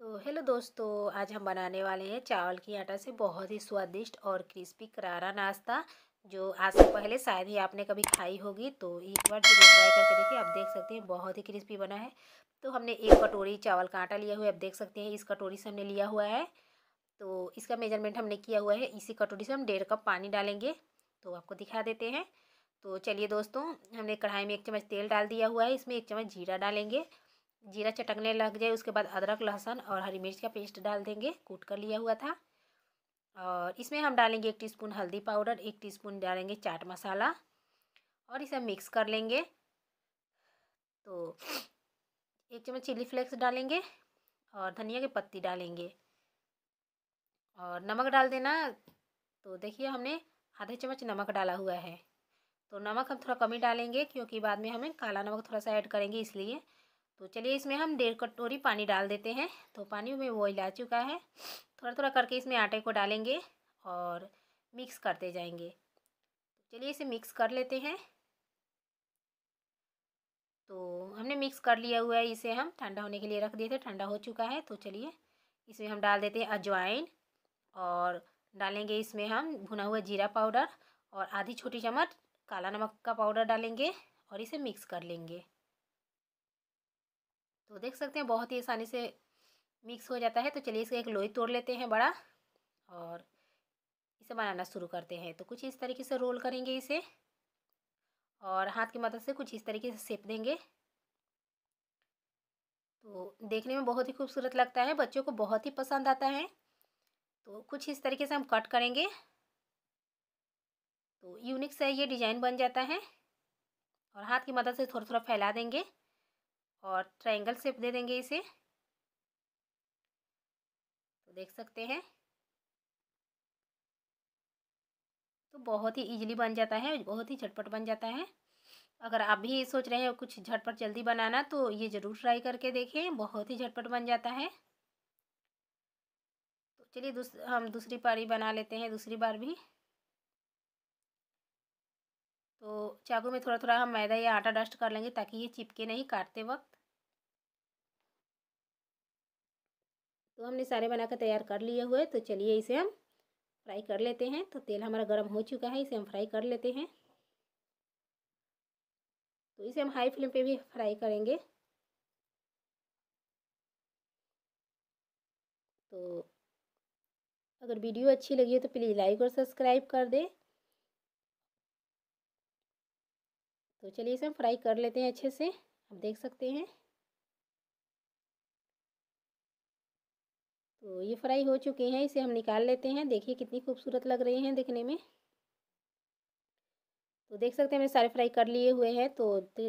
तो हेलो दोस्तों आज हम बनाने वाले हैं चावल की आटा से बहुत ही स्वादिष्ट और क्रिस्पी करारा नाश्ता जो आज से पहले शायद ही आपने कभी खाई होगी तो एक बार जरूर ट्राई करके देखिए आप देख सकते हैं बहुत ही क्रिस्पी बना है तो हमने एक कटोरी चावल का आटा लिया हुआ है आप देख सकते हैं इस कटोरी से हमने लिया हुआ है तो इसका मेजरमेंट हमने किया हुआ है इसी कटोरी से हम डेढ़ कप पानी डालेंगे तो आपको दिखा देते हैं तो चलिए दोस्तों हमने कढ़ाई में एक चम्मच तेल डाल दिया हुआ है इसमें एक चम्मच जीरा डालेंगे जीरा चटकने लग जाए उसके बाद अदरक लहसुन और हरी मिर्च का पेस्ट डाल देंगे कूट कर लिया हुआ था और इसमें हम डालेंगे एक टीस्पून हल्दी पाउडर एक टीस्पून डालेंगे चाट मसाला और इसे मिक्स कर लेंगे तो एक चम्मच चिली फ्लेक्स डालेंगे और धनिया की पत्ती डालेंगे और नमक डाल देना तो देखिए हमने आधे चम्मच नमक डाला हुआ है तो नमक हम थोड़ा कम ही डालेंगे क्योंकि बाद में हमें काला नमक थोड़ा सा ऐड करेंगे इसलिए तो चलिए इसमें हम डेढ़ कटोरी पानी डाल देते हैं तो पानी में बॉयल आ चुका है थोड़ा थोड़ा करके इसमें आटे को डालेंगे और मिक्स करते जाएंगे चलिए इसे मिक्स कर लेते हैं तो हमने मिक्स कर लिया हुआ है इसे हम ठंडा होने के लिए रख दिए थे ठंडा हो चुका है तो चलिए इसमें हम डाल देते हैं अजवाइन और डालेंगे इसमें हम भुना हुआ जीरा पाउडर और आधी छोटी चम्मच काला नमक का पाउडर डालेंगे और इसे मिक्स कर लेंगे तो देख सकते हैं बहुत ही आसानी से मिक्स हो जाता है तो चलिए इसका एक लोई तोड़ लेते हैं बड़ा और इसे बनाना शुरू करते हैं तो कुछ इस तरीके से रोल करेंगे इसे और हाथ की मदद से कुछ इस तरीके से सेप देंगे तो देखने में बहुत ही खूबसूरत लगता है बच्चों को बहुत ही पसंद आता है तो कुछ इस तरीके से हम कट करेंगे तो यूनिक सा ये डिज़ाइन बन जाता है और हाथ की मदद से थोड़ा थोड़ा फैला देंगे और ट्रायंगल शेप दे देंगे इसे तो देख सकते हैं तो बहुत ही इजीली बन जाता है बहुत ही झटपट बन जाता है अगर आप भी सोच रहे हैं कुछ झटपट जल्दी बनाना तो ये ज़रूर ट्राई करके देखें बहुत ही झटपट बन जाता है तो चलिए दूस, हम दूसरी पारी बना लेते हैं दूसरी बार भी तो चाकू में थोड़ा थोड़ा हम मैदा या आटा डस्ट कर लेंगे ताकि ये चिपके नहीं काटते वक्त तो हमने सारे कर तैयार कर लिए हुए तो चलिए इसे हम फ्राई कर लेते हैं तो तेल हमारा गर्म हो चुका है इसे हम फ्राई कर लेते हैं तो इसे हम हाई फ्लेम पे भी फ्राई करेंगे तो अगर वीडियो अच्छी लगी हो तो प्लीज़ लाइक और सब्सक्राइब कर दें तो चलिए इसे हम फ्राई कर लेते हैं अच्छे से आप देख सकते हैं तो ये फ्राई हो चुके हैं इसे हम निकाल लेते हैं देखिए कितनी खूबसूरत लग रही हैं देखने में तो देख सकते हैं मैंने सारे फ्राई कर लिए हुए हैं तो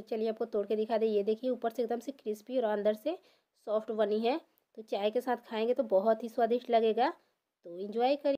चलिए आपको तोड़ के दिखा दे ये देखिए ऊपर से एकदम से क्रिस्पी और अंदर से सॉफ्ट बनी है तो चाय के साथ खाएंगे तो बहुत ही स्वादिष्ट लगेगा तो इन्जॉय करिए